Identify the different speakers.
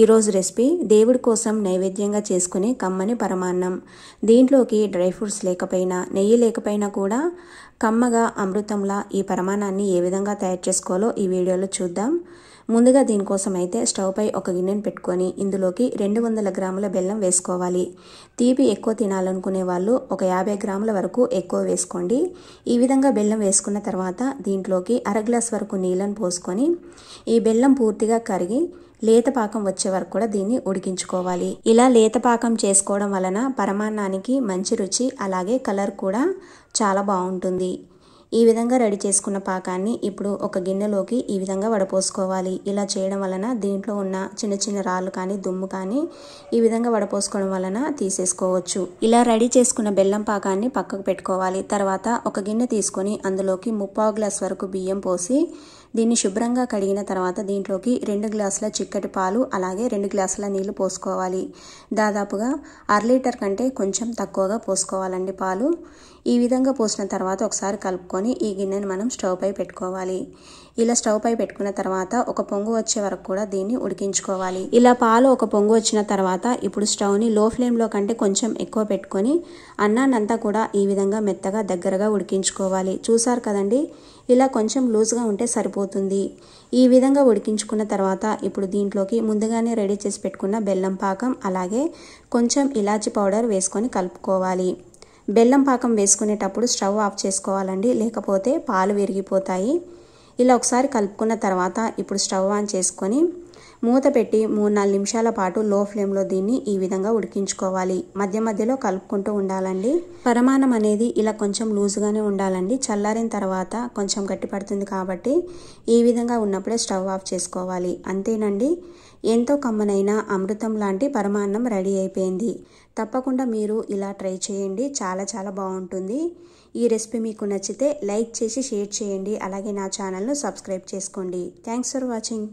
Speaker 1: ఈరోజు రెసిపీ దేవుడి కోసం నైవేద్యంగా చేసుకునే కమ్మని పరమాన్నం దీంట్లోకి డ్రై ఫ్రూట్స్ లేకపోయినా నెయ్యి లేకపోయినా కూడా కమ్మగా అమృతంలా ఈ పరమాణాన్ని ఏ విధంగా తయారు చేసుకోవాలో ఈ వీడియోలో చూద్దాం ముందుగా దీనికోసం అయితే స్టవ్ పై ఒక గిన్నెను పెట్టుకొని ఇందులోకి రెండు వందల గ్రాముల బెల్లం వేసుకోవాలి తీపి ఎక్కువ తినాలనుకునే వాళ్ళు ఒక యాభై గ్రాముల వరకు ఎక్కువ వేసుకోండి ఈ విధంగా బెల్లం వేసుకున్న తర్వాత దీంట్లోకి అర గ్లాస్ వరకు నీళ్ళను పోసుకొని ఈ బెల్లం పూర్తిగా కరిగి లేత పాకం వచ్చే వరకు కూడా దీన్ని ఉడికించుకోవాలి ఇలా లేత పాకం చేసుకోవడం వలన పరమాన్నానికి మంచి రుచి అలాగే కలర్ కూడా చాలా బాగుంటుంది ఈ విధంగా రెడీ చేసుకున్న పాకాన్ని ఇప్పుడు ఒక గిన్నెలోకి ఈ విధంగా వడపోసుకోవాలి ఇలా చేయడం వలన దీంట్లో ఉన్న చిన్న చిన్న రాళ్ళు కానీ దుమ్ము కానీ ఈ విధంగా వడపోసుకోవడం వలన తీసేసుకోవచ్చు ఇలా రెడీ చేసుకున్న బెల్లం పాకాన్ని పక్కకు పెట్టుకోవాలి తర్వాత ఒక గిన్నె తీసుకొని అందులోకి ముప్పావు గ్లాస్ వరకు బియ్యం పోసి దీన్ని శుభ్రంగా కడిగిన తర్వాత దీంట్లోకి రెండు గ్లాసుల చిక్కటి పాలు అలాగే రెండు గ్లాసుల నీళ్లు పోసుకోవాలి దాదాపుగా అర లీటర్ కంటే కొంచెం తక్కువగా పోసుకోవాలండి పాలు ఈ విధంగా పోసిన తర్వాత ఒకసారి కలుపుకొని ఈ గిన్నెను మనం స్టవ్ పై పెట్టుకోవాలి ఇలా స్టవ్ పై పెట్టుకున్న తర్వాత ఒక పొంగు వచ్చే వరకు కూడా దీన్ని ఉడికించుకోవాలి ఇలా పాలు ఒక పొంగు వచ్చిన తర్వాత ఇప్పుడు స్టవ్ని లో ఫ్లేమ్లో కంటే కొంచెం ఎక్కువ పెట్టుకొని అన్నాన్నంతా కూడా ఈ విధంగా మెత్తగా దగ్గరగా ఉడికించుకోవాలి చూసారు కదండి ఇలా కొంచెం లూజ్గా ఉంటే సరిపోతుంది ఈ విధంగా ఉడికించుకున్న తర్వాత ఇప్పుడు దీంట్లోకి ముందుగానే రెడీ చేసి పెట్టుకున్న బెల్లం పాకం అలాగే కొంచెం ఇలాచి పౌడర్ వేసుకొని కలుపుకోవాలి బెల్లం పాకం వేసుకునేటప్పుడు స్టవ్ ఆఫ్ చేసుకోవాలండి లేకపోతే పాలు విరిగిపోతాయి ఇలా ఒకసారి కలుపుకున్న తర్వాత ఇప్పుడు స్టవ్ ఆన్ చేసుకొని మూత పెట్టి మూడు నాలుగు నిమిషాల పాటు లో ఫ్లేమ్లో దీన్ని ఈ విధంగా ఉడికించుకోవాలి మధ్య మధ్యలో కలుపుకుంటూ ఉండాలండి పరమాణం అనేది ఇలా కొంచెం లూజ్గానే ఉండాలండి చల్లారిన తర్వాత కొంచెం గట్టి పడుతుంది కాబట్టి ఈ విధంగా ఉన్నప్పుడే స్టవ్ ఆఫ్ చేసుకోవాలి అంతేనండి ఎంతో కమ్మనైన అమృతం లాంటి పరమాన్నం రెడీ అయిపోయింది తప్పకుండా మీరు ఇలా ట్రై చేయండి చాలా చాలా బాగుంటుంది ఈ రెసిపీ మీకు నచ్చితే లైక్ చేసి షేర్ చేయండి అలాగే నా ఛానల్ను సబ్స్క్రైబ్ చేసుకోండి థ్యాంక్స్ ఫర్ వాచింగ్